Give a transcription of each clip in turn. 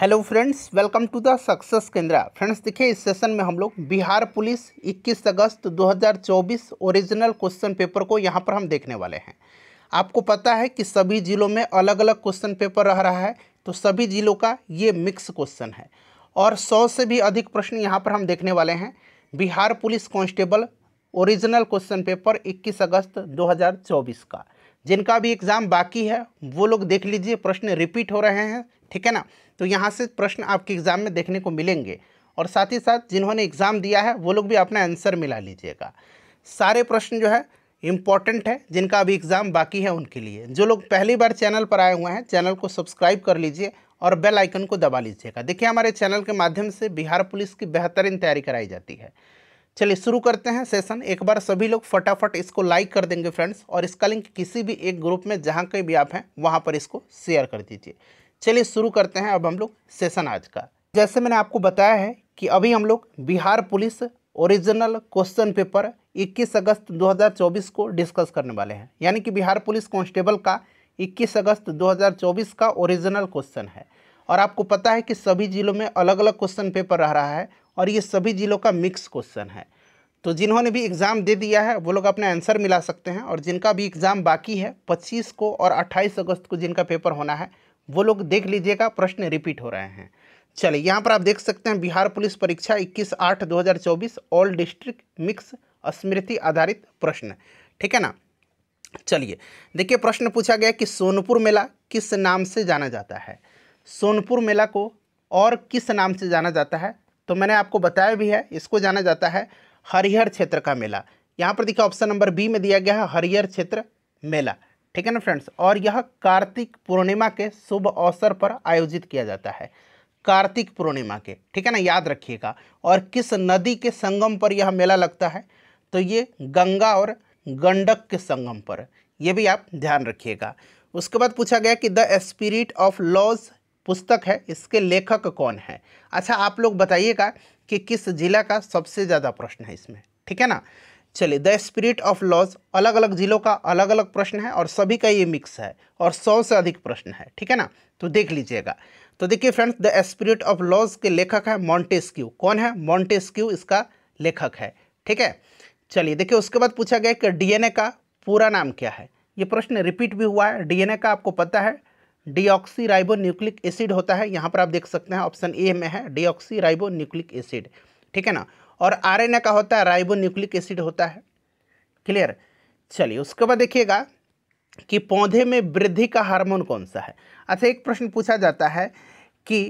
hello friends welcome to the success Kendra friends देखिए इस session में हम लोग बिहार पुलिस 21 अगस्त 2024 ओरिजिनल क्वेश्चन पेपर को यहाँ पर हम देखने वाले हैं आपको पता है कि सभी जिलों में अलग अलग क्वेश्चन पेपर रह रहा है तो सभी जिलों का ये मिक्स क्वेश्चन है और सौ से भी अधिक प्रश्न यहाँ पर हम देखने वाले हैं Bihar police constable original question paper इक्कीस अगस्त दो का जिनका भी एग्ज़ाम बाकी है वो लोग देख लीजिए प्रश्न रिपीट हो रहे हैं ठीक है ना तो यहाँ से प्रश्न आपके एग्ज़ाम में देखने को मिलेंगे और साथ ही साथ जिन्होंने एग्ज़ाम दिया है वो लोग भी अपना आंसर मिला लीजिएगा सारे प्रश्न जो है इम्पॉर्टेंट है जिनका अभी एग्ज़ाम बाकी है उनके लिए जो लोग पहली बार चैनल पर आए हुए हैं चैनल को सब्सक्राइब कर लीजिए और बेल आइकन को दबा लीजिएगा देखिए हमारे चैनल के माध्यम से बिहार पुलिस की बेहतरीन तैयारी कराई जाती है चलिए शुरू करते हैं सेशन एक बार सभी लोग फटाफट इसको लाइक कर देंगे फ्रेंड्स और इसका लिंक किसी भी एक ग्रुप में जहाँ कहीं भी आप हैं वहाँ पर इसको शेयर कर दीजिए चलिए शुरू करते हैं अब हम लोग सेशन आज का जैसे मैंने आपको बताया है कि अभी हम लोग Bihar police original question paper 21 अगस्त 2024 को डिस्कस करने वाले हैं यानी कि बिहार पुलिस कांस्टेबल का 21 अगस्त 2024 का ओरिजिनल क्वेश्चन है और आपको पता है कि सभी जिलों में अलग अलग क्वेश्चन पेपर रह रहा है और ये सभी जिलों का मिक्स क्वेश्चन है तो जिन्होंने भी एग्ज़ाम दे दिया है वो लोग अपने आंसर मिला सकते हैं और जिनका भी एग्ज़ाम बाकी है पच्चीस को और अट्ठाईस अगस्त को जिनका पेपर होना है वो लोग देख लीजिएगा प्रश्न रिपीट हो रहे हैं चलिए यहाँ पर आप देख सकते हैं बिहार पुलिस परीक्षा 21 आठ 2024 ऑल डिस्ट्रिक्ट मिक्स स्मृति आधारित प्रश्न ठीक है ना चलिए देखिए प्रश्न पूछा गया कि सोनपुर मेला किस नाम से जाना जाता है सोनपुर मेला को और किस नाम से जाना जाता है तो मैंने आपको बताया भी है इसको जाना जाता है हरिहर क्षेत्र का मेला यहाँ पर देखिए ऑप्शन नंबर बी में दिया गया है हरिहर क्षेत्र मेला ठीक है ना फ्रेंड्स और यह कार्तिक पूर्णिमा के शुभ अवसर पर आयोजित किया जाता है कार्तिक पूर्णिमा के ठीक है ना याद रखिएगा और किस नदी के संगम पर यह मेला लगता है तो ये गंगा और गंडक के संगम पर यह भी आप ध्यान रखिएगा उसके बाद पूछा गया कि द स्पिरिट ऑफ लॉज पुस्तक है इसके लेखक कौन है अच्छा आप लोग बताइएगा कि किस जिला का सबसे ज़्यादा प्रश्न है इसमें ठीक है ना चलिए द स्पिरिट ऑफ लॉज अलग अलग जिलों का अलग अलग प्रश्न है और सभी का ये मिक्स है और सौ से अधिक प्रश्न है ठीक है ना तो देख लीजिएगा तो देखिए friends the spirit of laws के लेखक है मॉन्टेस्क्यू कौन है मॉन्टेस्क्यू इसका लेखक है ठीक है चलिए देखिए उसके बाद पूछा गया कि डीएनए का पूरा नाम क्या है ये प्रश्न रिपीट भी हुआ है डीएनए का आपको पता है राइबो न्यूक्लिक एसिड होता है यहाँ पर आप देख सकते हैं ऑप्शन ए में है राइबो न्यूक्लिक एसिड ठीक है ना और आरएनए का होता है राइबो न्यूक्लिक एसिड होता है क्लियर चलिए उसके बाद देखिएगा कि पौधे में वृद्धि का हार्मोन कौन सा है अच्छा एक प्रश्न पूछा जाता है कि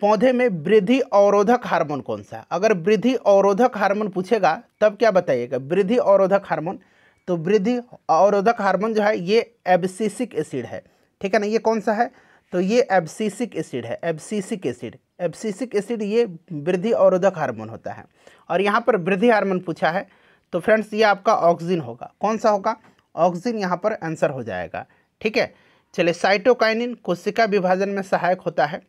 पौधे में वृद्धि अवरोधक हार्मोन कौन सा है अगर वृद्धि अवरोधक हार्मोन पूछेगा तब क्या बताइएगा वृद्धि अवरोधक हार्मोन तो वृद्धि अवरोधक हार्मोन जो है ये एब्सिसिक एसिड है ठीक है ना ये कौन सा है तो ये एब्सिसिक एसिड है एब्सिसिक एसिड एब्सिसिक एसिड ये वृद्धि अवरोधक हार्मोन होता है और यहाँ पर वृद्धि हार्मोन पूछा है तो फ्रेंड्स ये आपका ऑक्सीजन होगा कौन सा होगा ऑक्सीजन यहाँ पर आंसर हो जाएगा ठीक है चलिए साइटोकाइनिन कोशिका विभाजन में सहायक होता है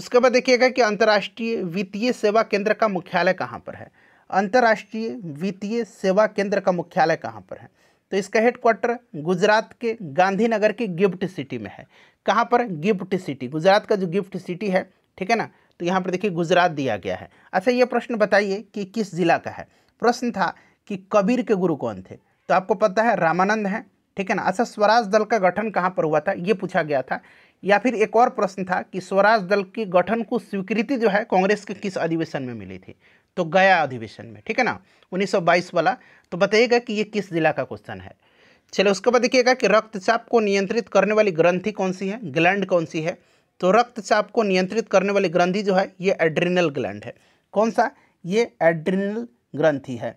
उसके बाद देखिएगा कि अंतर्राष्ट्रीय वित्तीय सेवा केंद्र का मुख्यालय कहाँ पर है अंतर्राष्ट्रीय वित्तीय सेवा केंद्र का मुख्यालय कहाँ पर है तो इसका हेडक्वार्टर गुजरात के गांधीनगर की गिफ्ट सिटी में है कहाँ पर गिफ्ट सिटी गुजरात का जो गिफ्ट सिटी है ठीक है ना तो यहाँ पर देखिए गुजरात दिया गया है अच्छा ये प्रश्न बताइए कि किस ज़िला का है प्रश्न था कि कबीर के गुरु कौन थे तो आपको पता है रामानंद हैं ठीक है ना अच्छा स्वराज दल का गठन कहाँ पर हुआ था ये पूछा गया था या फिर एक और प्रश्न था कि स्वराज दल के गठन को स्वीकृति जो है कांग्रेस के किस अधिवेशन में मिली थी तो गया अधिवेशन में ठीक है ना 1922 वाला तो बताइएगा कि ये किस जिला का क्वेश्चन है चलो उसके बाद देखिएगा कि रक्तचाप को नियंत्रित करने वाली ग्रंथि कौन सी है ग्लैंड कौन सी है तो रक्तचाप को नियंत्रित करने वाली ग्रंथि जो है ये एड्रिनल ग्लैंड है कौन सा ये एड्रिनल ग्रंथि है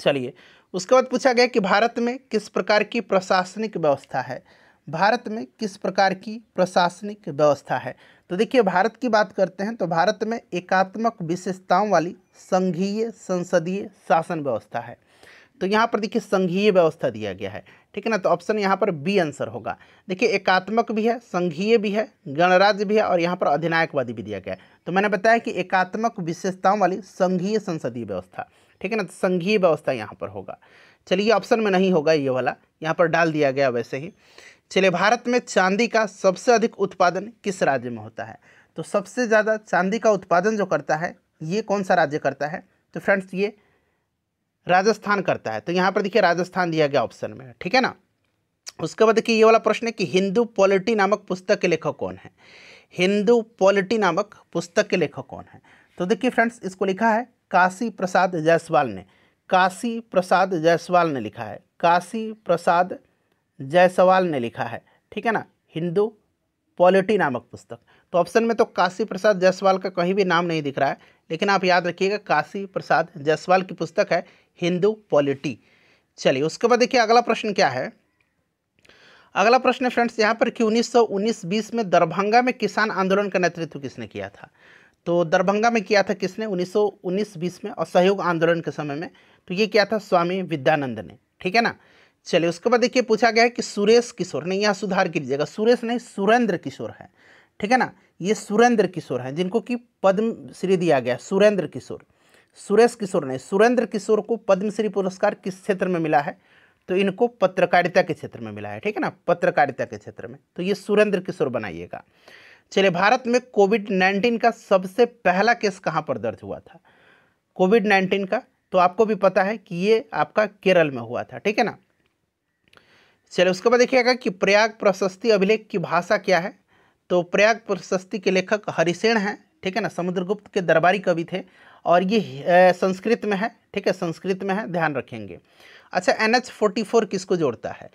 चलिए उसके बाद पूछा गया कि भारत में किस प्रकार की प्रशासनिक व्यवस्था है भारत में किस प्रकार की प्रशासनिक व्यवस्था है तो देखिए भारत की बात करते हैं तो भारत में एकात्मक विशेषताओं वाली संघीय संसदीय शासन व्यवस्था है तो यहाँ पर देखिए संघीय व्यवस्था दिया गया है ठीक है ना तो ऑप्शन यहाँ पर बी आंसर होगा देखिए एकात्मक भी है संघीय भी है गणराज्य भी है और यहाँ पर अधिनायकवादी भी दिया गया है तो मैंने बताया कि एकात्मक विशेषताओं वाली संघीय संसदीय व्यवस्था ठीक है ना तो संघीय व्यवस्था यहाँ पर होगा चलिए ऑप्शन में नहीं होगा ये वाला यहाँ पर डाल दिया गया वैसे ही चलिए भारत में चांदी का सबसे अधिक उत्पादन किस राज्य में होता है तो सबसे ज़्यादा चांदी का उत्पादन जो करता है ये कौन सा राज्य करता है तो फ्रेंड्स ये राजस्थान करता है तो यहाँ पर देखिए राजस्थान दिया गया ऑप्शन में ठीक है ना उसके बाद देखिए ये वाला प्रश्न है कि हिंदू पॉलिटी नामक पुस्तक के लेखक कौन है हिंदू पॉलिटी नामक पुस्तक के लेखक कौन है तो देखिए फ्रेंड्स इसको लिखा है काशी प्रसाद जायसवाल ने काशी प्रसाद जायसवाल ने लिखा है काशी प्रसाद जायसवाल ने लिखा है ठीक है ना हिंदू पॉलिटी नामक पुस्तक तो ऑप्शन में तो काशी प्रसाद जायसवाल का कहीं भी नाम नहीं दिख रहा है लेकिन आप याद रखिएगा काशी प्रसाद जायसवाल की पुस्तक है हिंदू पॉलिटी चलिए उसके बाद देखिए अगला प्रश्न क्या है अगला प्रश्न है फ्रेंड्स यहाँ पर कि 1919-20 में दरभंगा में किसान आंदोलन का नेतृत्व किसने किया था तो दरभंगा में किया था किसने 1919-20 में और सहयोग आंदोलन के समय में तो ये किया था स्वामी विद्यानंद ने ठीक है ना चलिए उसके बाद देखिए पूछा गया है कि सुरेश किशोर नहीं यहाँ सुधार की लीजिएगा सुरेश नहीं सुरेंद्र किशोर है ठीक है ना ये सुरेंद्र किशोर हैं जिनको कि पद्मश्री दिया गया सुरेंद्र किशोर सुरेश किशोर ने सुरेंद्र किशोर को पद्मश्री पुरस्कार किस क्षेत्र में मिला है तो इनको पत्रकारिता के क्षेत्र में मिला है ठीक है ना पत्रकारिता के क्षेत्र में तो ये सुरेंद्र किशोर बनाइएगा चलिए भारत में कोविड नाइन्टीन का सबसे पहला केस कहाँ पर दर्ज हुआ था कोविड नाइन्टीन का तो आपको भी पता है कि ये आपका केरल में हुआ था ठीक है ना चलिए उसके बाद देखिएगा कि प्रयाग प्रशस्ति अभिलेख की भाषा क्या है तो प्रयाग प्रशस्ति के लेखक हरिसेण हैं ठीक है ना समुद्रगुप्त के दरबारी कवि थे और ये संस्कृत में है ठीक है संस्कृत में है ध्यान रखेंगे अच्छा एन एच फोर्टी फोर किसको जोड़ता है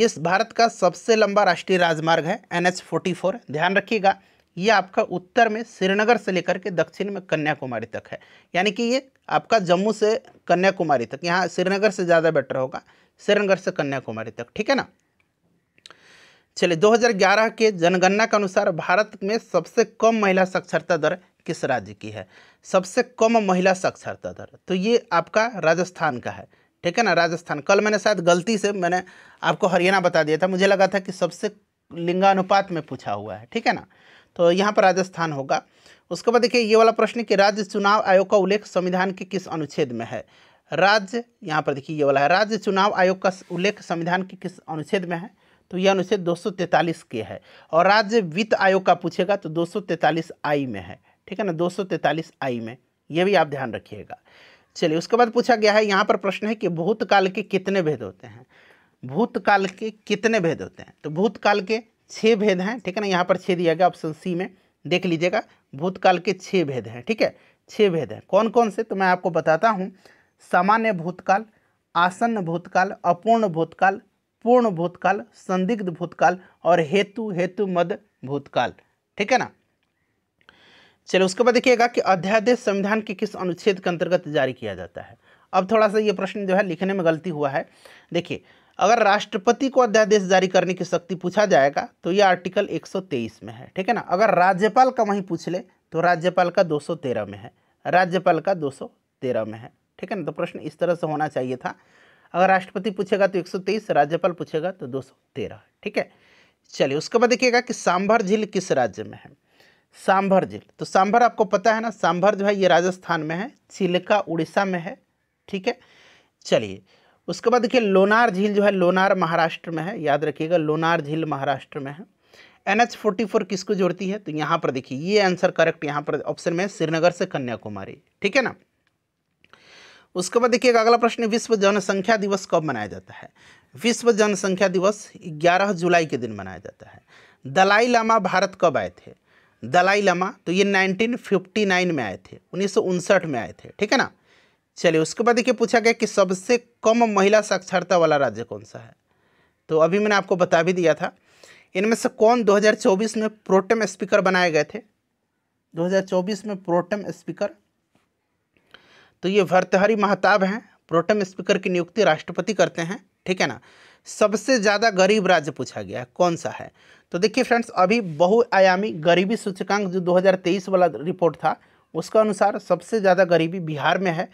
ये भारत का सबसे लंबा राष्ट्रीय राजमार्ग है एन एच फोर्टी फोर ध्यान रखिएगा ये आपका उत्तर में श्रीनगर से लेकर के दक्षिण में कन्याकुमारी तक है यानी कि ये आपका जम्मू से कन्याकुमारी तक यहाँ श्रीनगर से ज़्यादा बेटर होगा श्रीनगर से कन्याकुमारी तक ठीक है ना चलिए 2011 के जनगणना के अनुसार भारत में सबसे कम महिला साक्षरता दर किस राज्य की है सबसे कम महिला साक्षरता दर तो ये आपका राजस्थान का है ठीक है ना राजस्थान कल मैंने शायद गलती से मैंने आपको हरियाणा बता दिया था मुझे लगा था कि सबसे लिंगानुपात में पूछा हुआ है ठीक है ना तो यहाँ पर राजस्थान होगा उसके बाद देखिए ये वाला प्रश्न कि राज्य चुनाव आयोग का उल्लेख संविधान के किस अनुच्छेद में है राज्य यहाँ पर देखिए ये वाला है राज्य चुनाव आयोग का उल्लेख संविधान के किस अनुच्छेद में है तो यह अनुच्छेद 243 के है और राज्य वित्त आयोग का पूछेगा तो 243 आई में है ठीक है ना दो आई में ये भी आप ध्यान रखिएगा चलिए उसके बाद पूछा गया है यहाँ पर प्रश्न है कि भूतकाल के कितने भेद होते हैं भूतकाल के कितने भेद होते हैं तो भूतकाल के छः भेद हैं ठीक है ना यहाँ पर छः दिया गया ऑप्शन सी में देख लीजिएगा भूतकाल के छः भेद हैं ठीक है छः भेद हैं कौन कौन से तो मैं आपको बताता हूँ सामान्य भूतकाल आसन्न भूतकाल अपूर्ण भूतकाल पूर्ण भूतकाल संदिग्ध भूतकाल और हेतु हेतु मद भूतकाल ठीक है ना चलो उसके बाद देखिएगा कि अध्यादेश संविधान के किस अनुच्छेद के अंतर्गत जारी किया जाता है अब थोड़ा सा ये प्रश्न जो है लिखने में गलती हुआ है देखिए अगर राष्ट्रपति को अध्यादेश जारी करने की शक्ति पूछा जाएगा तो ये आर्टिकल 123 में है ठीक है ना अगर राज्यपाल का वहीं पूछ ले तो राज्यपाल का 213 में है राज्यपाल का 213 में है ठीक है ना तो प्रश्न इस तरह से होना चाहिए था अगर राष्ट्रपति पूछेगा तो 123 राज्यपाल पूछेगा तो 213 ठीक है चलिए उसके बाद देखिएगा कि सांभर झील किस राज्य में है सांभर झील तो सांभर आपको पता है ना सांभर जो है ये राजस्थान में है चिल्का उड़ीसा में है ठीक है चलिए उसके बाद देखिए लोनार झील जो है लोनार महाराष्ट्र में है याद रखिएगा लोनार झील महाराष्ट्र में है एन एच फोर्टी फोर किसको जोड़ती है तो यहाँ पर देखिए ये आंसर करेक्ट यहाँ पर ऑप्शन में श्रीनगर से कन्याकुमारी ठीक है ना उसके बाद देखिए अगला प्रश्न विश्व जनसंख्या दिवस कब मनाया जाता है विश्व जनसंख्या दिवस 11 जुलाई के दिन मनाया जाता है दलाई लामा भारत कब आए थे दलाई लमा तो ये 1959 में आए थे उन्नीस में आए थे ठीक है ना चलिए उसके बाद देखिए पूछा गया कि सबसे कम महिला साक्षरता वाला राज्य कौन सा है तो अभी मैंने आपको बता भी दिया था इनमें से कौन 2024 में प्रोटम स्पीकर बनाए गए थे 2024 में प्रोटम स्पीकर तो ये भर्तहरी महताब हैं प्रोटम स्पीकर की नियुक्ति राष्ट्रपति करते हैं ठीक है ना सबसे ज़्यादा गरीब राज्य पूछा गया है कौन सा है तो देखिए फ्रेंड्स अभी बहुआयामी गरीबी सूचकांक जो 2023 वाला रिपोर्ट था उसका अनुसार सबसे ज़्यादा गरीबी बिहार में है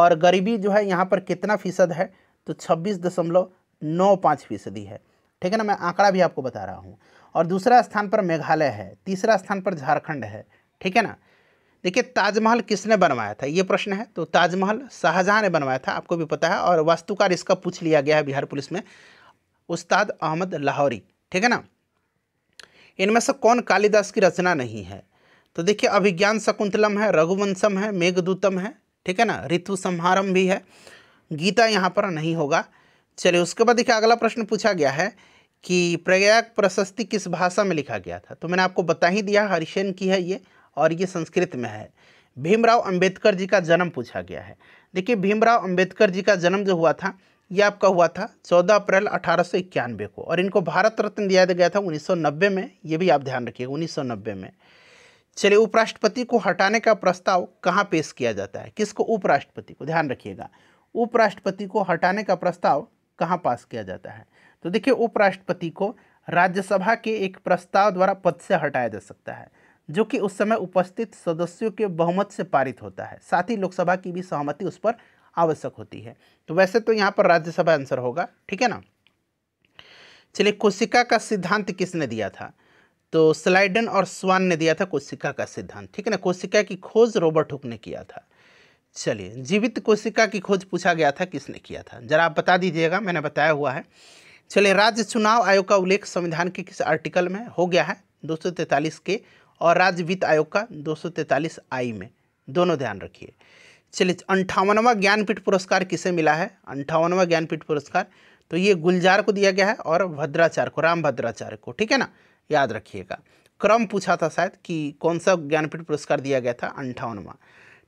और गरीबी जो है यहाँ पर कितना फीसद है तो छब्बीस दशमलव नौ पाँच फीसदी है ठीक है ना मैं आंकड़ा भी आपको बता रहा हूँ और दूसरा स्थान पर मेघालय है तीसरा स्थान पर झारखंड है ठीक है ना देखिए ताजमहल किसने बनवाया था ये प्रश्न है तो ताजमहल शाहजहाँ ने बनवाया था आपको भी पता है और वास्तुकार इसका पूछ लिया गया है बिहार पुलिस में उस्ताद अहमद लाहौरी ठीक है ना इनमें से कौन कालिदास की रचना नहीं है तो देखिए अभिज्ञान शकुंतलम है रघुवंशम है मेघदूतम है ठीक है ना ऋतु संहारम भी है गीता यहाँ पर नहीं होगा चलिए उसके बाद देखिए अगला प्रश्न पूछा गया है कि प्रयाग प्रशस्ति किस भाषा में लिखा गया था तो मैंने आपको बता ही दिया हरिशेन की है ये और ये संस्कृत में है भीमराव अंबेडकर जी का जन्म पूछा गया है देखिए भीमराव अंबेडकर जी का जन्म जो हुआ था ये आपका हुआ था 14 अप्रैल अठारह को और इनको भारत रत्न दिया गया था 1990 में ये भी आप ध्यान रखिएगा 1990 में चलिए उपराष्ट्रपति को हटाने का प्रस्ताव कहाँ पेश किया जाता है किसको उपराष्ट्रपति को ध्यान रखिएगा उपराष्ट्रपति को हटाने का प्रस्ताव कहाँ पास किया जाता है तो देखिए उपराष्ट्रपति को राज्यसभा के एक प्रस्ताव द्वारा पद से हटाया जा सकता है जो कि उस समय उपस्थित सदस्यों के बहुमत से पारित होता है साथ ही लोकसभा की भी सहमति उस पर आवश्यक होती है तो वैसे तो यहाँ पर राज्यसभा आंसर होगा ठीक है ना चलिए कोशिका का सिद्धांत किसने दिया था तो स्लाइडन और स्वान ने दिया था कोशिका का सिद्धांत ठीक है ना कोशिका की खोज रोबर्ट हुक ने किया था चलिए जीवित कोशिका की खोज पूछा गया था किसने किया था जरा आप बता दीजिएगा मैंने बताया हुआ है चलिए राज्य चुनाव आयोग का उल्लेख संविधान के किस आर्टिकल में हो गया है दो के और राज्य वित्त आयोग का दो आई में दोनों ध्यान रखिए चलिए अंठावनवा ज्ञानपीठ पुरस्कार किसे मिला है अंठावनवा ज्ञानपीठ पुरस्कार तो ये गुलजार को दिया गया है और भद्राचार्य को राम भद्राचार्य को ठीक है ना याद रखिएगा क्रम पूछा था शायद कि कौन सा ज्ञानपीठ पुरस्कार दिया गया था अंठावनवा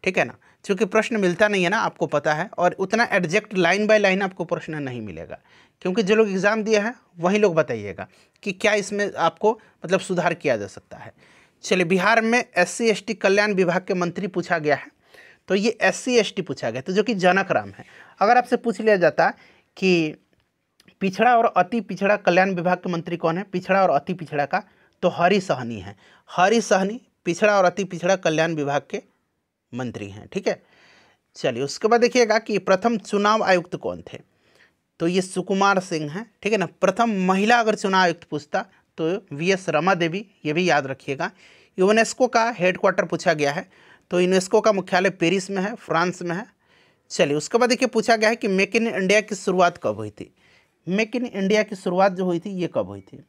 ठीक है ना क्योंकि प्रश्न मिलता नहीं है ना आपको पता है और उतना एडजेक्ट लाइन बाय लाइन आपको प्रश्न नहीं मिलेगा क्योंकि जो लोग एग्ज़ाम दिया है वही लोग बताइएगा कि क्या इसमें आपको मतलब सुधार किया जा सकता है चलिए बिहार में एस सी कल्याण विभाग के मंत्री पूछा गया है तो ये एस सी पूछा गया तो जो कि जनक राम है अगर आपसे पूछ लिया जाता कि पिछड़ा और अति पिछड़ा कल्याण विभाग के मंत्री कौन है पिछड़ा और अति पिछड़ा का तो हरी सहनी है हरी सहनी पिछड़ा और अति पिछड़ा कल्याण विभाग के मंत्री हैं ठीक है चलिए उसके बाद देखिएगा कि प्रथम चुनाव आयुक्त कौन थे तो ये सुकुमार सिंह हैं ठीक है ना प्रथम महिला अगर चुनाव आयुक्त पूछता तो वी एस रमा देवी ये भी याद रखिएगा यूनेस्को का हेडक्वार्टर पूछा गया है तो यूनेस्को का मुख्यालय पेरिस में है फ्रांस में है चलिए उसके बाद देखिए पूछा गया है कि मेक इन इंडिया की शुरुआत कब हुई थी मेक इन इंडिया की शुरुआत जो हुई थी ये कब हुई थी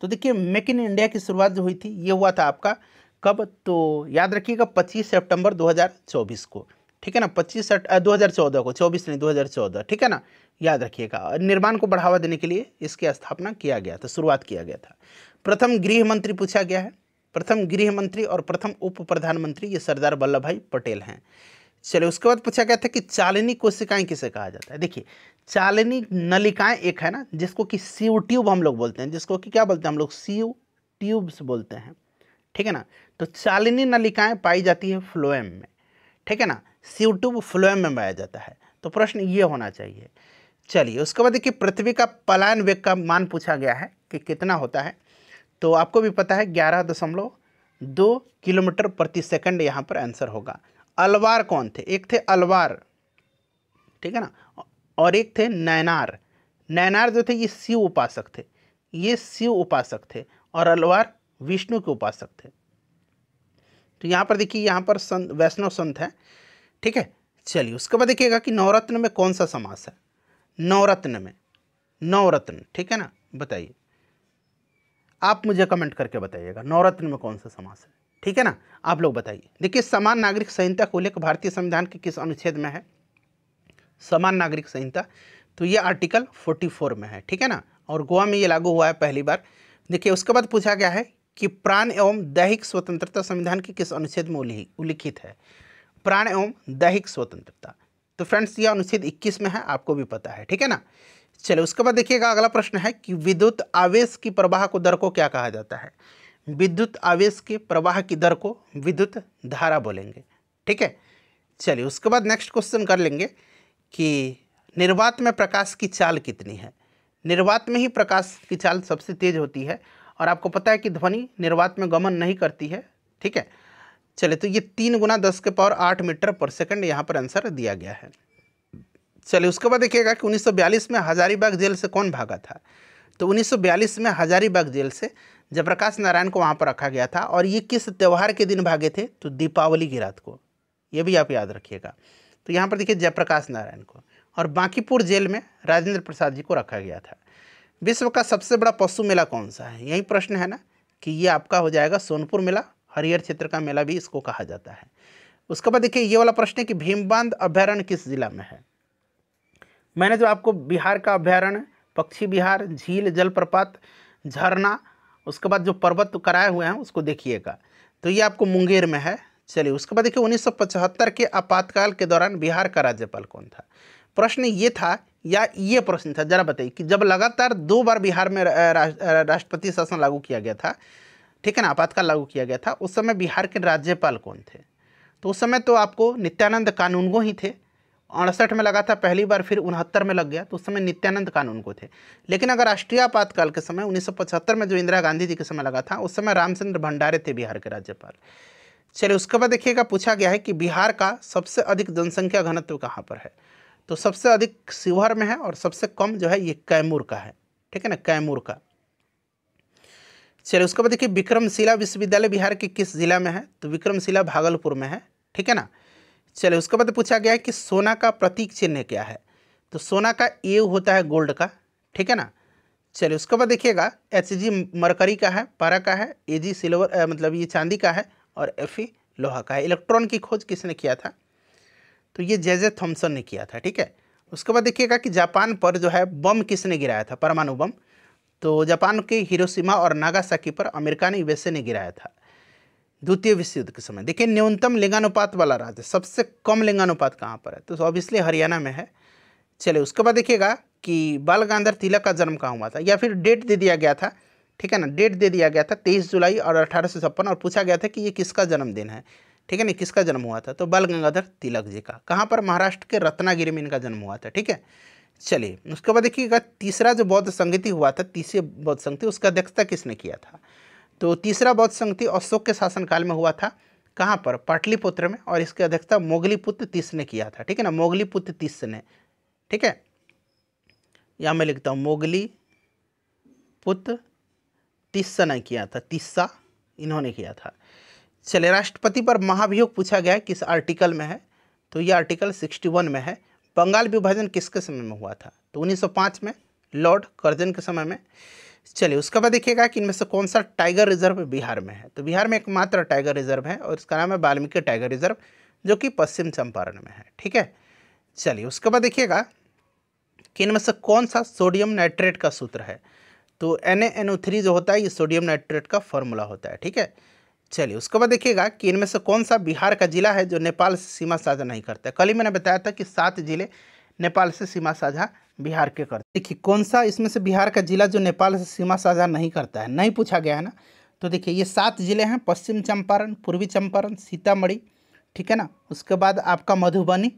तो देखिए मेक इन इंडिया की शुरुआत जो हुई थी ये हुआ था आपका कब तो याद रखिएगा 25 सितंबर 2024 को ठीक है ना पच्चीस दो हज़ार चौदह को चौबीस नहीं दो हज़ार चौदह ठीक है ना याद रखिएगा निर्माण को बढ़ावा देने के लिए इसकी स्थापना किया गया था शुरुआत किया गया था प्रथम गृह मंत्री पूछा गया है प्रथम गृह मंत्री और प्रथम उप प्रधानमंत्री ये सरदार वल्लभ भाई पटेल हैं चलिए उसके बाद पूछा गया था कि चालिनी कोशिकाएं किसे कहा जाता है देखिए चालिनी नलिकाएं एक है ना जिसको कि सीव ट्यूब हम लोग बोलते हैं जिसको कि क्या बोलते हैं हम लोग सीव ट्यूब्स बोलते हैं ठीक है ना तो चालिनी नलिकाएं पाई जाती है फ्लोएम में ठीक है ना सी टू फ्लोएम में पाया जाता है तो प्रश्न ये होना चाहिए चलिए उसके बाद देखिए पृथ्वी का पलायन वेग का मान पूछा गया है कि कितना होता है तो आपको भी पता है ग्यारह दशमलव दो किलोमीटर प्रति सेकंड यहाँ पर आंसर होगा अलवार कौन थे एक थे अलवार ठीक है ना और एक थे नैनार नैनार जो थे ये शिव उपासक थे ये शिव उपासक थे और अलवार विष्णु के उपासक थे तो यहाँ पर देखिए यहाँ पर संत वैष्णव संत हैं ठीक है चलिए उसके बाद देखिएगा कि नवरत्न में कौन सा समास है नवरत्न में नवरत्न ठीक है ना बताइए आप मुझे कमेंट करके बताइएगा नवरत्न में कौन सा समास है ठीक है ना आप लोग बताइए देखिए समान नागरिक संहिता को लेकर भारतीय संविधान के किस अनुच्छेद में है समान नागरिक संहिता तो ये आर्टिकल 44 में है ठीक है ना और गोवा में ये लागू हुआ है पहली बार देखिए उसके बाद पूछा गया है कि प्राण एवं दैहिक स्वतंत्रता संविधान के किस अनुच्छेद में उल्लिखित है प्राण एवं दैहिक स्वतंत्रता तो फ्रेंड्स ये अनुच्छेद 21 में है आपको भी पता है ठीक है ना चलो उसके बाद देखिएगा अगला प्रश्न है कि विद्युत आवेश की प्रवाह को दर को क्या कहा जाता है विद्युत आवेश के प्रवाह की दर को विद्युत धारा बोलेंगे ठीक है चलिए उसके बाद नेक्स्ट क्वेश्चन कर लेंगे कि निर्वात में प्रकाश की चाल कितनी है निर्वात में ही प्रकाश की चाल सबसे तेज होती है और आपको पता है कि ध्वनि निर्वात में गमन नहीं करती है ठीक है चले तो ये तीन गुना दस के पावर आठ मीटर पर सेकंड यहाँ पर आंसर दिया गया है चलिए उसके बाद देखिएगा कि 1942 में हजारीबाग जेल से कौन भागा था तो 1942 में हजारीबाग जेल से जयप्रकाश नारायण को वहाँ पर रखा गया था और ये किस त्यौहार के दिन भागे थे तो दीपावली की रात को ये भी आप याद रखिएगा तो यहाँ पर देखिए जयप्रकाश नारायण को और बांकीपुर जेल में राजेंद्र प्रसाद जी को रखा गया था विश्व का सबसे बड़ा पशु मेला कौन सा है यही प्रश्न है ना कि ये आपका हो जाएगा सोनपुर मेला हरियर क्षेत्र का मेला भी इसको कहा जाता है उसके बाद देखिए ये वाला प्रश्न है कि भीमबांध अभ्यारण्य किस जिला में है मैंने जो आपको बिहार का अभ्यारण्य पक्षी बिहार झील जलप्रपात झरना उसके बाद जो पर्वत कराए हुए हैं उसको देखिएगा तो ये आपको मुंगेर में है चलिए उसके बाद देखिए 1975 के आपातकाल के दौरान बिहार का राज्यपाल कौन था प्रश्न ये था या ये प्रश्न था जरा बताइए कि जब लगातार दो बार बिहार में राष्ट्रपति शासन लागू किया गया था ठीक है ना आपातकाल लागू किया गया था उस समय बिहार के राज्यपाल कौन थे तो उस समय तो आपको नित्यानंद कानून को ही थे अड़सठ में लगा था पहली बार फिर उनहत्तर में लग गया तो उस समय नित्यानंद कानून को थे लेकिन अगर राष्ट्रीय आपातकाल के समय 1975 में जो इंदिरा गांधी जी के समय लगा था उस समय रामचंद्र भंडारे थे बिहार के राज्यपाल चलिए उसके बाद देखिएगा पूछा गया है कि बिहार का सबसे अधिक जनसंख्या घनत्व कहाँ पर है तो सबसे अधिक शिवहर में है और सबसे कम जो है ये कैमूर का है ठीक है ना कैमूर का चलिए उसके बाद देखिए विक्रमशिला विश्वविद्यालय बिहार के किस जिला में है तो विक्रमशिला भागलपुर में है ठीक है ना चलिए उसके बाद पूछा गया है कि सोना का प्रतीक चिन्ह क्या है तो सोना का ए होता है गोल्ड का ठीक है ना चलिए उसके बाद देखिएगा एच जी मरकरी का है पारा का है ए जी सिल्वर आ, मतलब ये चांदी का है और एफ ई लोहा का है इलेक्ट्रॉन की खोज किसने किया था तो ये जे जे थॉम्सन ने किया था ठीक है उसके बाद देखिएगा कि जापान पर जो है बम किसने गिराया था परमाणु बम तो जापान के हिरोशिमा और नागासाकी पर अमेरिका ने यूएसए ने गिराया था द्वितीय विश्व युद्ध के समय देखिए न्यूनतम लिंगानुपात वाला राज्य सबसे कम लिंगानुपात कहाँ पर है तो ऑब्वियसली हरियाणा में है चले उसके बाद देखिएगा कि बाल गंगाधर तिलक का जन्म कहाँ हुआ था या फिर डेट दे दिया गया था ठीक है ना डेट दे दिया गया था तेईस जुलाई और अठारह और पूछा गया था कि ये किसका जन्मदिन है ठीक है ना किसका जन्म हुआ था तो बाल गंगाधर तिलक जी का कहाँ पर महाराष्ट्र के रत्नागिरी में इनका जन्म हुआ था ठीक है चलिए उसके बाद देखिएगा तीसरा जो बौद्ध संगति हुआ था तीसरे बौद्ध संगति उसका अध्यक्षता किसने किया था तो तीसरा बौद्ध संगति अशोक के शासनकाल में हुआ था कहाँ पर पाटलिपुत्र में और इसकी अध्यक्षता मोगलीपुत्र तीस ने किया था ठीक है ना मोगलीपुत्र तीस ने ठीक है या मैं लिखता हूँ मोगली पुत्र तीस्सा ने किया था तीसा इन्होंने किया था चले राष्ट्रपति पर महाभियोग पूछा गया है किस आर्टिकल में है तो ये आर्टिकल सिक्सटी वन में है बंगाल विभाजन किसके समय में हुआ था तो 1905 में लॉर्ड कर्जन के समय में चलिए उसके बाद देखिएगा कि इनमें से कौन सा टाइगर रिजर्व बिहार में है तो बिहार में एकमात्र टाइगर रिजर्व है और इसका नाम है वाल्मीकि टाइगर रिजर्व जो कि पश्चिम चंपारण में है ठीक है चलिए उसके बाद देखिएगा कि इनमें से कौन सा सोडियम नाइट्रेट का सूत्र है तो एन जो होता है ये सोडियम नाइट्रेट का फॉर्मूला होता है ठीक है चलिए उसके बाद देखिएगा कि इनमें से कौन सा बिहार का जिला है जो नेपाल से सीमा साझा नहीं करता कल ही मैंने बताया था कि सात जिले नेपाल से सीमा साझा बिहार के करते देखिए कौन सा इसमें से बिहार का जिला जो नेपाल से सीमा साझा नहीं करता है नहीं पूछा गया है ना तो देखिए ये सात जिले हैं पश्चिम चंपारण पूर्वी चंपारण सीतामढ़ी ठीक है ना उसके बाद आपका मधुबनी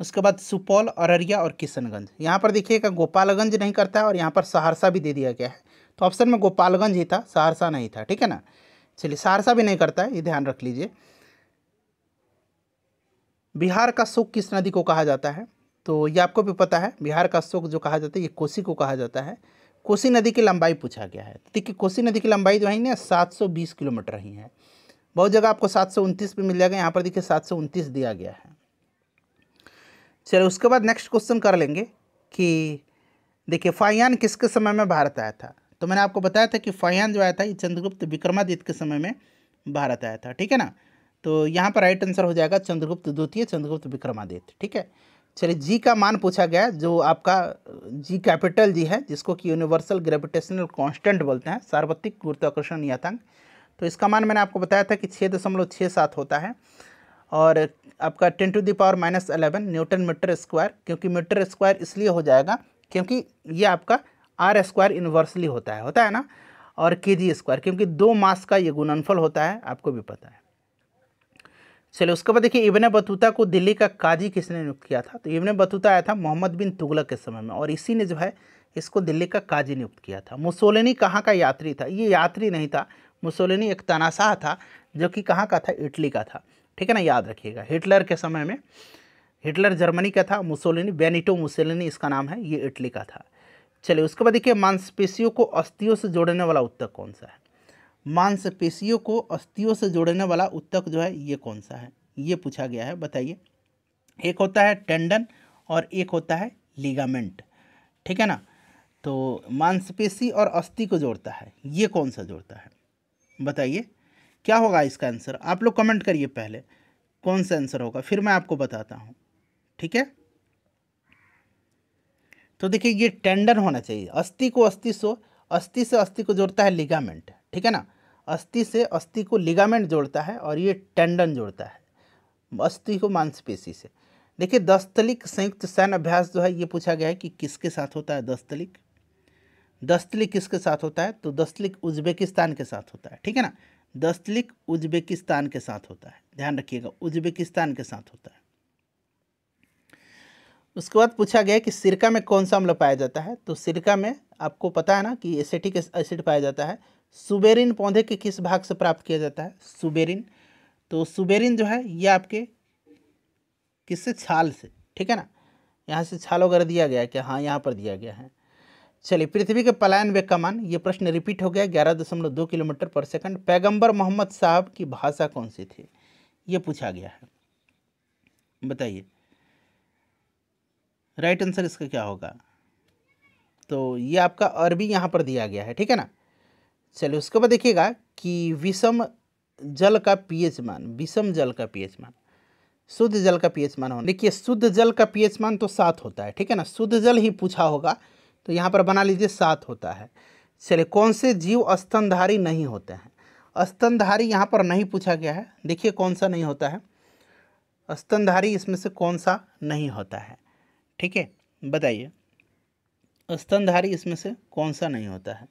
उसके बाद सुपौल अररिया और किशनगंज यहाँ पर देखिएगा गोपालगंज नहीं करता है और यहाँ पर सहरसा भी दे दिया गया है तो ऑप्शन में गोपालगंज ही था सहरसा नहीं था ठीक है ना चलिए सहरसा भी नहीं करता है ये ध्यान रख लीजिए बिहार का शोक किस नदी को कहा जाता है तो ये आपको भी पता है बिहार का शोक जो कहा जाता है ये कोसी को कहा जाता है कोसी नदी की लंबाई पूछा गया है तो देखिए कोसी नदी की लंबाई जो है ना सात सौ बीस किलोमीटर रही है बहुत जगह आपको सात सौ उनतीस पे मिल जाएगा यहाँ पर देखिए सात सौ उनतीस दिया गया है चलिए उसके बाद नेक्स्ट क्वेश्चन कर लेंगे कि देखिए फाइयान किसके समय में भारत आया था तो मैंने आपको बताया था कि फयान जो आया था ये चंद्रगुप्त विक्रमादित्य के समय में भारत आया था ठीक है ना तो यहाँ पर राइट आंसर हो जाएगा चंद्रगुप्त द्वितीय चंद्रगुप्त विक्रमादित्य ठीक है चलिए जी का मान पूछा गया जो आपका जी कैपिटल जी है जिसको कि यूनिवर्सल ग्रेविटेशनल कांस्टेंट बोलते हैं सार्वत्रिक गुरुत्वाकर्षण नियतांक तो इसका मान मैंने आपको बताया था कि छः दशमलव छः सात होता है और आपका ten to the power minus eleven newton metre square क्योंकि मीटर स्क्वायर इसलिए हो जाएगा क्योंकि ये आपका आर स्क्वायर इन्वर्सली होता है होता है ना और के जी स्क्वायर क्योंकि दो मास का ये गुणनफल होता है आपको भी पता है चलिए उसके बाद देखिए इब्ने बतूता को दिल्ली का काजी किसने नियुक्त किया था तो इब्ने बतूता आया था मोहम्मद बिन तुगलक के समय में और इसी ने जो है इसको दिल्ली का काजी नियुक्त किया था मुसोलिनी कहाँ का यात्री था ये यात्री नहीं था मुसोलिनी एक तनाशाह था जो कि कहाँ का था इटली का था ठीक है ना याद रखिएगा हिटलर के समय में हिटलर जर्मनी का था मुसोलिनी बेनिटो मुसोलिनी इसका नाम है ये इटली का था चलिए उसके बाद देखिए मांसपेशियों को अस्थियों से जोड़ने वाला उत्तक कौन सा है मांसपेशियों को अस्थियों से जोड़ने वाला उत्तक जो है ये कौन सा है ये पूछा गया है बताइए एक होता है टेंडन और एक होता है लिगामेंट ठीक है ना तो मांसपेशी और अस्थि को जोड़ता है ये कौन सा जोड़ता है बताइए क्या होगा इसका आंसर आप लोग कमेंट करिए पहले कौन सा आंसर होगा फिर मैं आपको बताता हूँ ठीक है तो देखिए ये टेंडन होना चाहिए अस्थि को अस्थि सो अस्थि से अस्थि को जोड़ता है लिगामेंट ठीक है ना अस्थि से अस्थि को लिगामेंट जोड़ता है और ये टेंडन जोड़ता है अस्थि को मांसपेशी से देखिए दस्तलिक संयुक्त सैन अभ्यास जो है ये पूछा गया है कि किसके साथ होता है दस्तलिक दस्तलिक किसके साथ होता है तो दस्तलिक उज्बेकिस्तान के साथ होता है ठीक है ना दस्तलिक उज्बेकिस्तान के साथ होता है ध्यान रखिएगा उज्बेकिस्तान के साथ होता है उसके बाद पूछा गया कि सिरका में कौन सा अम्ल पाया जाता है तो सिरका में आपको पता है ना कि एसेटिक एसिड पाया जाता है सुबेरिन पौधे के किस भाग से प्राप्त किया जाता है सुबेरिन तो सुबेरिन जो है ये आपके किससे छाल से ठीक है ना यहाँ से छाल वगैरह दिया गया है हाँ यहाँ पर दिया गया है चलिए पृथ्वी के पलायन वे कमान ये प्रश्न रिपीट हो गया ग्यारह दशमलव दो किलोमीटर पर सेकंड पैगंबर मोहम्मद साहब की भाषा कौन सी थी ये पूछा गया है बताइए राइट आंसर इसका क्या होगा तो ये आपका अरबी यहाँ पर दिया गया है ठीक है ना चलिए उसके बाद देखिएगा कि विषम जल का पीएच मान विषम जल का पीएच मान शुद्ध जल का पीएच मान हो देखिए शुद्ध जल का पीएच मान तो सात होता है ठीक है ना शुद्ध जल ही पूछा होगा तो यहाँ पर बना लीजिए सात होता है चलिए कौन से जीव स्तनधारी नहीं होते हैं स्तनधारी यहाँ पर नहीं पूछा गया है देखिए कौन सा नहीं होता है स्तनधारी इसमें से कौन सा नहीं होता है ठीक है बताइए स्तनधारी इसमें से कौन सा नहीं होता है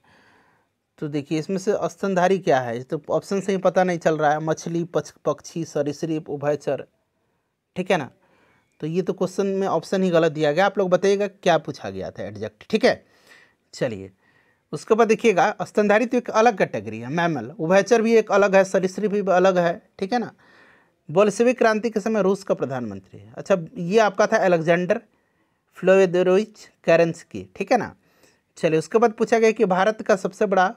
तो देखिए इसमें से स्तनधारी क्या है तो ऑप्शन से ही पता नहीं चल रहा है मछली पक्ष पक्षी सरीसृप उभयचर ठीक है ना तो ये तो क्वेश्चन में ऑप्शन ही गलत दिया गया आप लोग बताइएगा क्या पूछा गया था एडजेक्ट ठीक है चलिए उसके बाद देखिएगा स्तनधारी तो एक अलग कैटेगरी है मैमल उभयचर भी एक अलग है सरीसृप भी अलग है ठीक है ना बोल्सविक क्रांति के समय रूस का प्रधानमंत्री है अच्छा ये आपका था एलेक्जेंडर कैरेंस की ठीक है ना चलिए उसके बाद पूछा गया कि भारत का सबसे बड़ा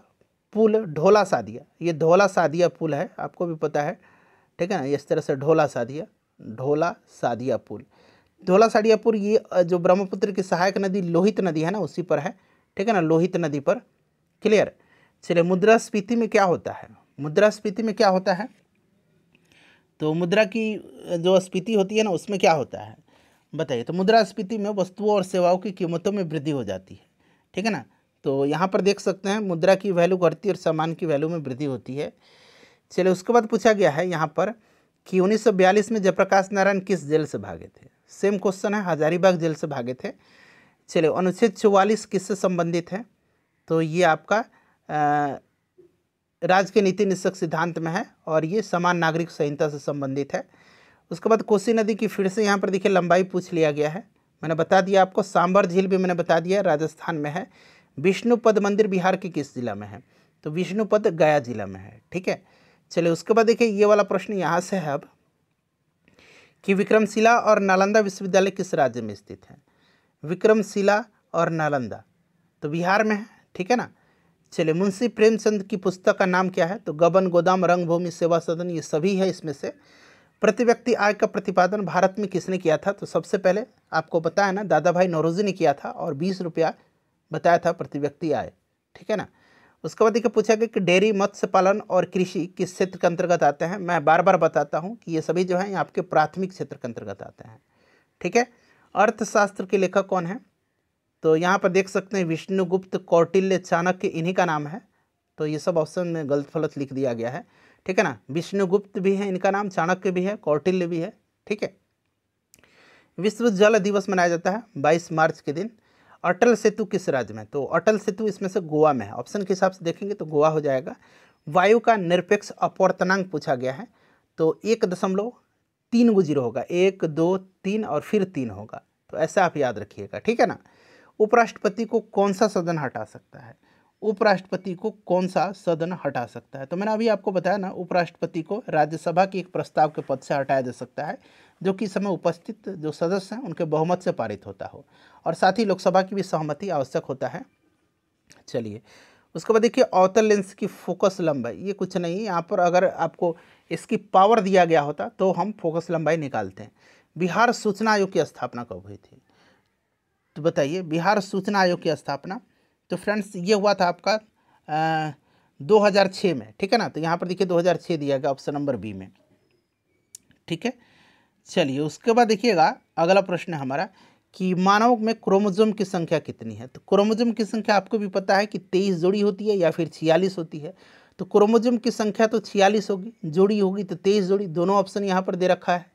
पुल ढोला सादिया ये ढोला सादिया पुल है आपको भी पता है ठीक है ना इस तरह से ढोला सादिया ढोला सादिया पुल ढोला सादिया पुल ये जो ब्रह्मपुत्र की सहायक नदी लोहित नदी है ना उसी पर है ठीक है ना लोहित नदी पर क्लियर चलिए मुद्रास्फीति में क्या होता है मुद्रास्फीति में क्या होता है तो मुद्रा की जो स्फीति होती है ना उसमें क्या होता है बताइए तो मुद्रास्फीति में वस्तुओं और सेवाओं की कीमतों में वृद्धि हो जाती है ठीक है ना तो यहाँ पर देख सकते हैं मुद्रा की वैल्यू घटती और सामान की वैल्यू में वृद्धि होती है चलिए उसके बाद पूछा गया है यहाँ पर कि 1942 में जयप्रकाश नारायण किस जेल से भागे थे सेम क्वेश्चन है हजारीबाग जेल से भागे थे चलिए अनुच्छेद चौवालीस किससे संबंधित है तो ये आपका राज्य के नीति निश्चक सिद्धांत में है और ये समान नागरिक संहिता से संबंधित है उसके बाद कोसी नदी की फिर से यहाँ पर देखिए लंबाई पूछ लिया गया है मैंने बता दिया आपको सांबर झील भी मैंने बता दिया राजस्थान में है विष्णुपद मंदिर बिहार के किस जिला में है तो विष्णुपद गया जिला में है ठीक है चलिए उसके बाद देखिए ये वाला प्रश्न यहाँ से है अब कि विक्रमशिला और नालंदा विश्वविद्यालय किस राज्य में स्थित है विक्रमशिला और नालंदा तो बिहार में है ठीक है ना चलिए मुंशी प्रेमचंद की पुस्तक का नाम क्या है तो गबन गोदाम रंगभूमि सेवा सदन ये सभी है इसमें से प्रति व्यक्ति आय का प्रतिपादन भारत में किसने किया था तो सबसे पहले आपको बताया ना दादा भाई नौरोजी ने किया था और बीस रुपया बताया था प्रति व्यक्ति आय ठीक है ना उसके बाद देखिए पूछा गया कि डेयरी मत्स्य पालन और कृषि किस क्षेत्र के अंतर्गत आते हैं मैं बार बार बताता हूँ कि ये सभी जो हैं आपके प्राथमिक क्षेत्र के अंतर्गत आते हैं ठीक है अर्थशास्त्र के लेखक कौन है तो यहाँ पर देख सकते हैं विष्णुगुप्त कौटिल्य चाणक्य इन्हीं का नाम है तो ये सब ऑप्शन में गलत फलत लिख दिया गया है ठीक है ना विष्णुगुप्त भी है इनका नाम चाणक्य भी है कौटिल्य भी है ठीक है विश्व जल दिवस मनाया जाता है 22 मार्च के दिन अटल सेतु किस राज्य में तो अटल सेतु इसमें से गोवा में है ऑप्शन के हिसाब से देखेंगे तो गोवा हो जाएगा वायु का निरपेक्ष अपवर्तनांक पूछा गया है तो एक दशमलव तीन गो जीरो होगा एक दो तीन और फिर तीन होगा तो ऐसा आप याद रखिएगा ठीक है ना उपराष्ट्रपति को कौन सा सदन हटा सकता है उपराष्ट्रपति को कौन सा सदन हटा सकता है तो मैंने अभी आपको बताया ना उपराष्ट्रपति को राज्यसभा के एक प्रस्ताव के पद से हटाया जा सकता है जो कि समय उपस्थित जो सदस्य हैं उनके बहुमत से पारित होता हो और साथ ही लोकसभा की भी सहमति आवश्यक होता है चलिए उसके बाद देखिए अवतल लेंस की फोकस लंबाई ये कुछ नहीं यहाँ पर अगर आपको इसकी पावर दिया गया होता तो हम फोकस लंबाई निकालते हैं बिहार सूचना आयोग की स्थापना कब हुई थी तो बताइए बिहार सूचना आयोग की स्थापना तो फ्रेंड्स ये हुआ था आपका आ, 2006 में ठीक है ना तो यहाँ पर देखिए 2006 दिया गया ऑप्शन नंबर बी में ठीक है चलिए उसके बाद देखिएगा अगला प्रश्न है हमारा कि मानव में क्रोमोजोम की संख्या कितनी है तो क्रोमोजोम की संख्या आपको भी पता है कि तेईस जोड़ी होती है या फिर छियालीस होती है तो क्रोमोजोम की संख्या तो छियालीस होगी जोड़ी होगी तो तेईस जोड़ी दोनों ऑप्शन यहाँ पर दे रखा है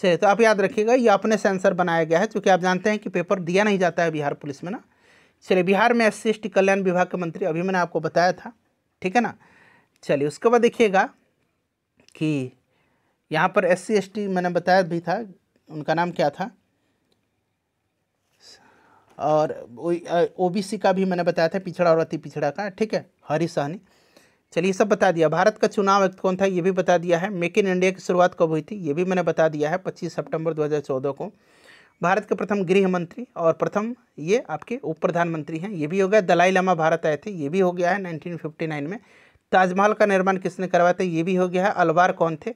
चलिए तो आप याद रखिएगा ये अपने से आंसर बनाया गया है क्योंकि आप जानते हैं कि पेपर दिया नहीं जाता है बिहार पुलिस में ना चलिए बिहार में एस सी कल्याण विभाग के मंत्री अभी मैंने आपको बताया था ठीक है ना चलिए उसके बाद देखिएगा कि यहाँ पर एस सी मैंने बताया भी था उनका नाम क्या था और ओबीसी का भी मैंने बताया था पिछड़ा और अति पिछड़ा का ठीक है हरी सहनी चलिए सब बता दिया भारत का चुनाव आयुक्त कौन था ये भी बता दिया है मेक इन इंडिया की शुरुआत कब हुई थी ये भी मैंने बता दिया है 25 सितंबर 2014 को भारत के प्रथम गृह मंत्री और प्रथम ये आपके उप प्रधानमंत्री हैं ये भी हो गया दलाई लामा भारत आए थे ये भी हो गया है 1959 में ताजमहल का निर्माण किसने करवाया था ये भी हो गया है अलवार कौन थे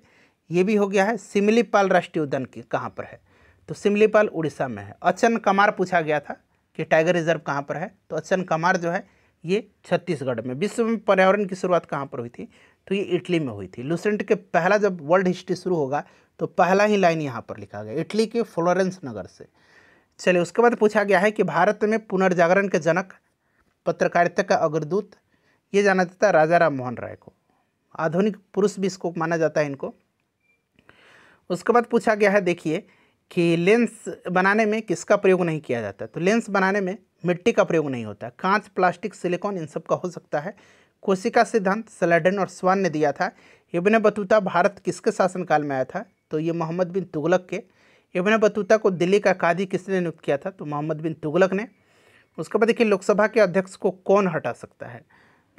ये भी हो गया है सिमलीपाल राष्ट्रीय उद्यान की कहाँ पर है तो सिमलीपाल उड़ीसा में है अचन कमार पूछा गया था कि टाइगर रिजर्व कहाँ पर है तो अचन कमार जो है ये छत्तीसगढ़ में विश्व में पर्यावरण की शुरुआत कहाँ पर हुई थी तो ये इटली में हुई थी लुसेंट के पहला जब वर्ल्ड हिस्ट्री शुरू होगा तो पहला ही लाइन यहाँ पर लिखा गया इटली के फ्लोरेंस नगर से चलिए उसके बाद पूछा गया है कि भारत में पुनर्जागरण के जनक पत्रकारिता का अग्रदूत ये जाना जाता है राजा राम मोहन राय को आधुनिक पुरुष भी इसको माना जाता है इनको उसके बाद पूछा गया है देखिए कि लेंस बनाने में किसका प्रयोग नहीं किया जाता तो लेंस बनाने में मिट्टी का प्रयोग नहीं होता कांच प्लास्टिक सिलिकॉन इन सब का हो सकता है कोशिका सिद्धांत सलाडन और स्वान ने दिया था इबन बतूता भारत किसके शासनकाल में आया था तो ये मोहम्मद बिन तुगलक के इबन बतूता को दिल्ली का कादी किसने नियुक्त किया था तो मोहम्मद बिन तुगलक ने उसके बाद देखिए लोकसभा के अध्यक्ष को कौन हटा सकता है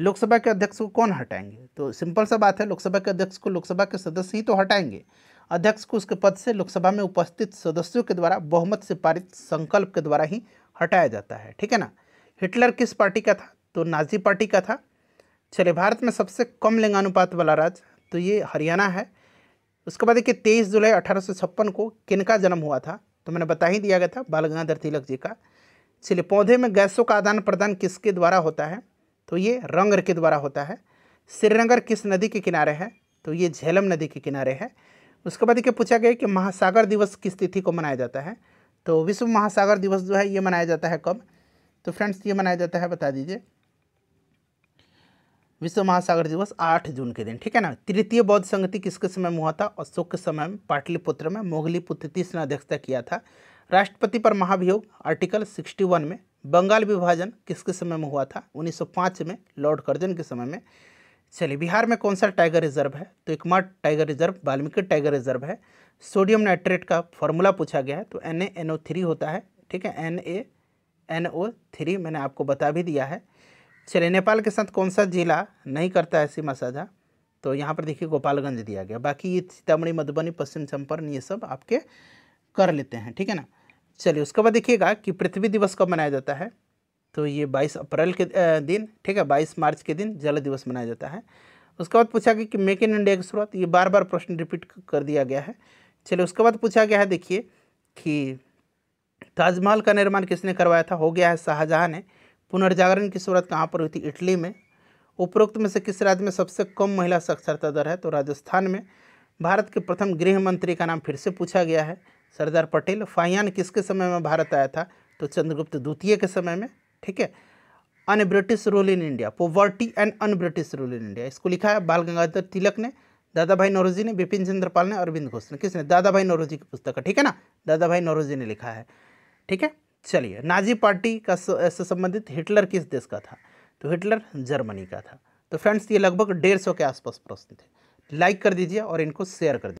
लोकसभा के अध्यक्ष को कौन हटाएंगे तो सिंपल सा बात है लोकसभा के अध्यक्ष को लोकसभा के सदस्य ही तो हटाएंगे अध्यक्ष को उसके पद से लोकसभा में उपस्थित सदस्यों के द्वारा बहुमत से पारित संकल्प के द्वारा ही हटाया जाता है ठीक है ना हिटलर किस पार्टी का था तो नाजी पार्टी का था चलिए भारत में सबसे कम लिंगानुपात वाला राज्य तो ये हरियाणा है उसके बाद देखिए तेईस जुलाई अठारह को किनका जन्म हुआ था तो मैंने बता ही दिया गया था बाल गंगाधर तिलक जी का चलिए पौधे में गैसों का आदान प्रदान किसके द्वारा होता है तो ये रंगर के द्वारा होता है श्रीनगर किस नदी के किनारे है तो ये झेलम नदी के किनारे है उसके बाद देखिए पूछा गया कि महासागर दिवस किस तिथि को मनाया जाता है तो विश्व महासागर दिवस जो है ये मनाया जाता है कब तो फ्रेंड्स ये मनाया जाता है बता दीजिए विश्व महासागर दिवस आठ जून के दिन ठीक है ना तृतीय बौद्ध संगति किसके समय में हुआ था अशोक के समय में पाटलिपुत्र में पुत्र तीस ने अध्यक्षता किया था राष्ट्रपति पर महाभियोग आर्टिकल 61 में बंगाल विभाजन किसके समय में हुआ था 1905 में लॉर्ड कर्जन के समय में चलिए बिहार में कौन सा टाइगर रिजर्व है तो एकमा tiger reserve Valmiki tiger reserve है सोडियम नाइट्रेट का फॉर्मूला पूछा गया है तो N A N O three होता है ठीक है N A N O three मैंने आपको बता भी दिया है चलिए नेपाल के साथ कौन सा जिला नहीं करता है सीमा साझा तो यहाँ पर देखिए गोपालगंज दिया गया बाकी ये सीतामढ़ी मधुबनी पश्चिम चंपारण ये सब आपके कर लेते हैं ठीक है ना चलिए उसके बाद देखिएगा कि पृथ्वी दिवस कब मनाया जाता है तो ये 22 अप्रैल के दिन ठीक है 22 मार्च के दिन जल दिवस मनाया जाता है उसके बाद पूछा गया कि मेक इन इंडिया की शुरुआत ये बार बार प्रश्न रिपीट कर दिया गया है चलिए उसके बाद पूछा गया है देखिए कि ताजमहल का निर्माण किसने करवाया था हो गया है शाहजहाँ ने पुनर्जागरण की शुरुआत कहाँ पर हुई थी इटली में उपरोक्त में से किस राज्य में सबसे कम महिला साक्षरता दर है तो राजस्थान में भारत के प्रथम गृह मंत्री का नाम फिर से पूछा गया है सरदार पटेल फाइयान किसके समय में भारत आया था तो चंद्रगुप्त द्वितीय के समय में ठीक है un British rule in India poverty and un British rule in India इसको लिखा है बाल गंगाधर तिलक ने दादा भाई नौरोजी ने बिपिन चंद्र पाल ने अरविंद घोष ने किसने दादा भाई नौरोजी की पुस्तक है ठीक है ना दादा भाई नौरोजी ने लिखा है ठीक है चलिए नाजी पार्टी का से संबंधित हिटलर किस देश का था तो हिटलर जर्मनी का था तो फ्रेंड्स ये लगभग डेढ़ सौ के आसपास प्रश्न थे लाइक कर दीजिए और इनको शेयर कर दीजिए